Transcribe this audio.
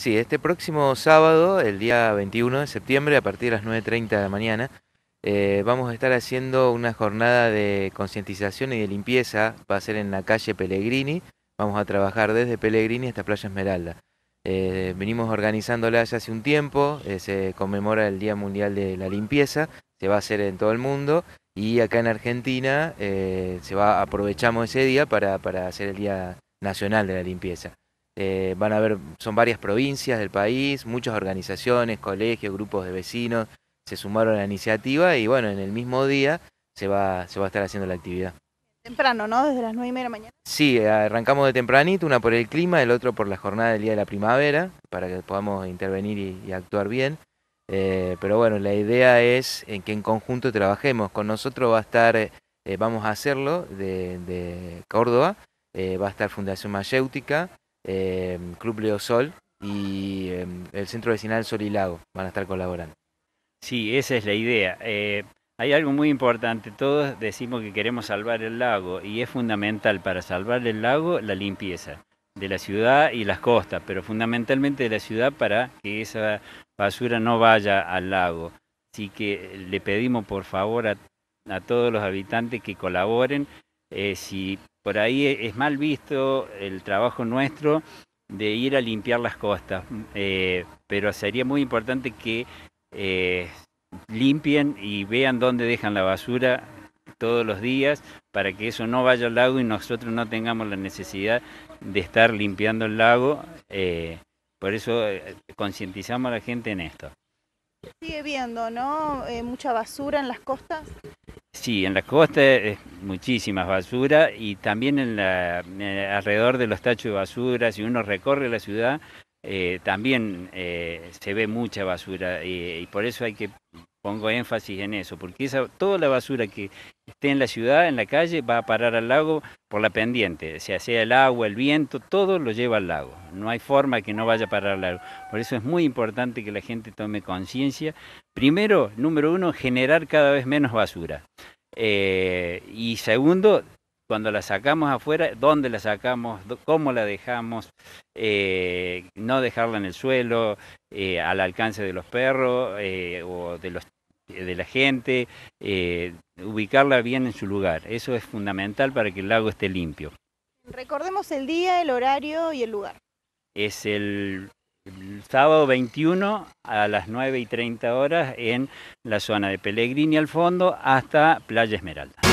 Sí, este próximo sábado, el día 21 de septiembre, a partir de las 9.30 de la mañana, eh, vamos a estar haciendo una jornada de concientización y de limpieza. Va a ser en la calle Pellegrini. Vamos a trabajar desde Pellegrini hasta Playa Esmeralda. Eh, venimos organizándola ya hace un tiempo. Eh, se conmemora el Día Mundial de la Limpieza. Se va a hacer en todo el mundo. Y acá en Argentina se va, aprovechamos ese día para hacer el Día Nacional de la Limpieza. Eh, van a haber, son varias provincias del país, muchas organizaciones, colegios, grupos de vecinos se sumaron a la iniciativa y bueno, en el mismo día se va, se va a estar haciendo la actividad. Temprano, ¿no? Desde las 9 y media de la mañana. Sí, arrancamos de tempranito, una por el clima, el otro por la jornada del Día de la Primavera, para que podamos intervenir y, actuar bien. Eh, pero bueno, la idea es en que en conjunto trabajemos. Con nosotros va a estar, eh, vamos a hacerlo, de, Córdoba, va a estar Fundación Mayéutica, Em, Club Club Sol y em, el Centro Vecinal Sol y Lago van a estar colaborando. Sí, esa es la idea. Eh, hay algo muy importante. Todos decimos que queremos salvar el lago y es fundamental para salvar el lago la limpieza de la ciudad y las costas, pero fundamentalmente de la ciudad para que esa basura no vaya al lago. Así que le pedimos por favor a, todos los habitantes que colaboren. Eh, si por ahí e, es mal visto el trabajo nuestro de ir a limpiar las costas, mm, eh, pero sería muy importante que eh, limpien y vean dónde dejan la basura todos los días para que eso no vaya al lago y nosotros no tengamos la necesidad de estar limpiando el lago. Eh, por eso concientizamos a la gente en esto. Sigue viendo, ¿no? mucha basura en las costas. Sí, en la costa es muchísimas basura y también en la, alrededor de los tachos de basura, si uno recorre la ciudad, eh, también eh, se ve mucha basura eh, y por eso hay que pongo énfasis en eso, porque esa, toda la basura que esté en la ciudad, en la calle, va a parar al lago por la pendiente, sea, sea el agua, el viento, todo lo lleva al lago. No hay forma que no vaya a parar al lago. Por eso es muy importante que la gente tome conciencia. Primero, número uno, generar cada vez menos basura. Eh, y segundo, cuando la sacamos afuera, dónde la sacamos, cómo la dejamos, eh, no dejarla en el suelo, eh, al alcance de los perros o de los eh, de la gente, eh, ubicarla bien en su lugar. Eso es fundamental para que el lago esté limpio. Recordemos el día, el horario y el lugar. Es el, el sábado 21 a las 9 y 30 horas en la zona de Pellegrini al fondo hasta Playa Esmeralda.